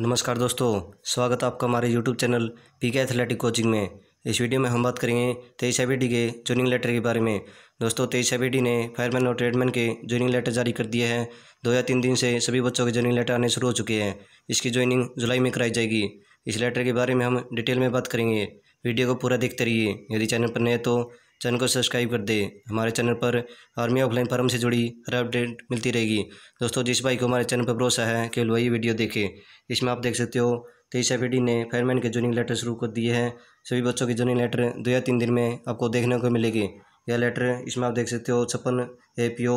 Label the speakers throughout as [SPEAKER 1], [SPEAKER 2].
[SPEAKER 1] नमस्कार दोस्तों स्वागत है आपका हमारे YouTube channel P K athletic coaching में इस वीडियो में हम बात करेंगे तेईस आई के ज्वाइनिंग लेटर के बारे में दोस्तों तेईस आई ने फायरमैन और ट्रेडमैन के ज्वाइनिंग लेटर जारी कर दिए हैं दो या तीन दिन से सभी बच्चों के ज्वाइनिंग लेटर आने शुरू हो चुके हैं इसकी ज्वाइनिंग जुलाई में कराई जाएगी इस लेटर के बारे में हम डिटेल में बात करेंगे वीडियो को पूरा देखते रहिए यदि चैनल पर नए तो चैनल को सब्सक्राइब कर दे हमारे चैनल पर आर्मी ऑफलाइन फार्म से जुड़ी हर अपडेट मिलती रहेगी दोस्तों जिस भाई को हमारे चैनल पर भरोसा है केवल वही वीडियो देखें इसमें आप देख सकते हो तेईस एफ ने फायरमैन के जॉइनिंग लेटर शुरू कर दिए हैं सभी बच्चों के जॉइनिंग लेटर दो या तीन दिन में आपको देखने को मिलेगी यह लेटर इसमें आप देख सकते हो छप्पन ए पी ओ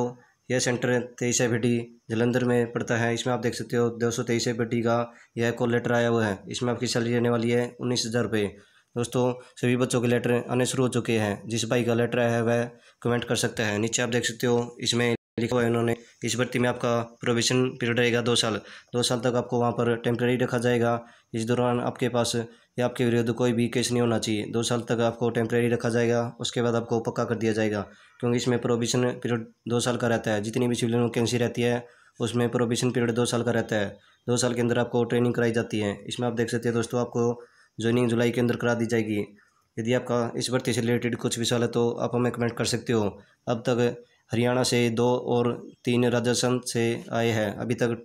[SPEAKER 1] यह सेंटर तेईस एफ जलंधर में पड़ता है इसमें आप देख सकते हो दो सौ तेईस एफ का यह कॉल लेटर आया हुआ है इसमें आपकी सैलरी रहने वाली है उन्नीस हज़ार रुपये दोस्तों सभी बच्चों के लेटर आने शुरू हो चुके हैं जिस भाई का लेटर है वह कमेंट कर सकता है नीचे आप देख सकते हो इसमें लिखा हुआ है इन्होंने इस भर्ती में आपका प्रोवेशन पीरियड रहेगा दो साल दो साल तक आपको वहाँ पर टेम्प्रेरी रखा जाएगा इस दौरान आपके पास या आपके विरुद्ध कोई भी केस नहीं होना चाहिए दो साल तक आपको टेम्प्रेरी रखा जाएगा उसके बाद आपको पक्का कर दिया जाएगा क्योंकि इसमें प्रोबिशन पीरियड दो साल का रहता है जितनी भी सिविलियन वैकेंसी रहती है उसमें प्रोबिशन पीरियड दो साल का रहता है दो साल के अंदर आपको ट्रेनिंग कराई जाती है इसमें आप देख सकते हैं दोस्तों आपको ज्वाइनिंग जुलाई के अंदर करा दी जाएगी यदि आपका इस भर्ती से रिलेटेड कुछ विशाल है तो आप हमें कमेंट कर सकते हो अब तक हरियाणा से दो और तीन राजस्थान से आए हैं अभी तक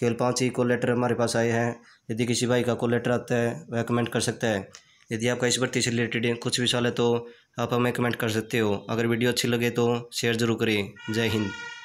[SPEAKER 1] केवल पाँच ही कॉल लेटर हमारे पास आए हैं यदि किसी भाई का कॉल लेटर आता है वह कमेंट कर सकता है यदि आपका इस भर्ती से रिलेटेड कुछ विशाल है तो आप हमें कमेंट कर सकते हो अगर वीडियो अच्छी लगे तो शेयर ज़रूर करें जय हिंद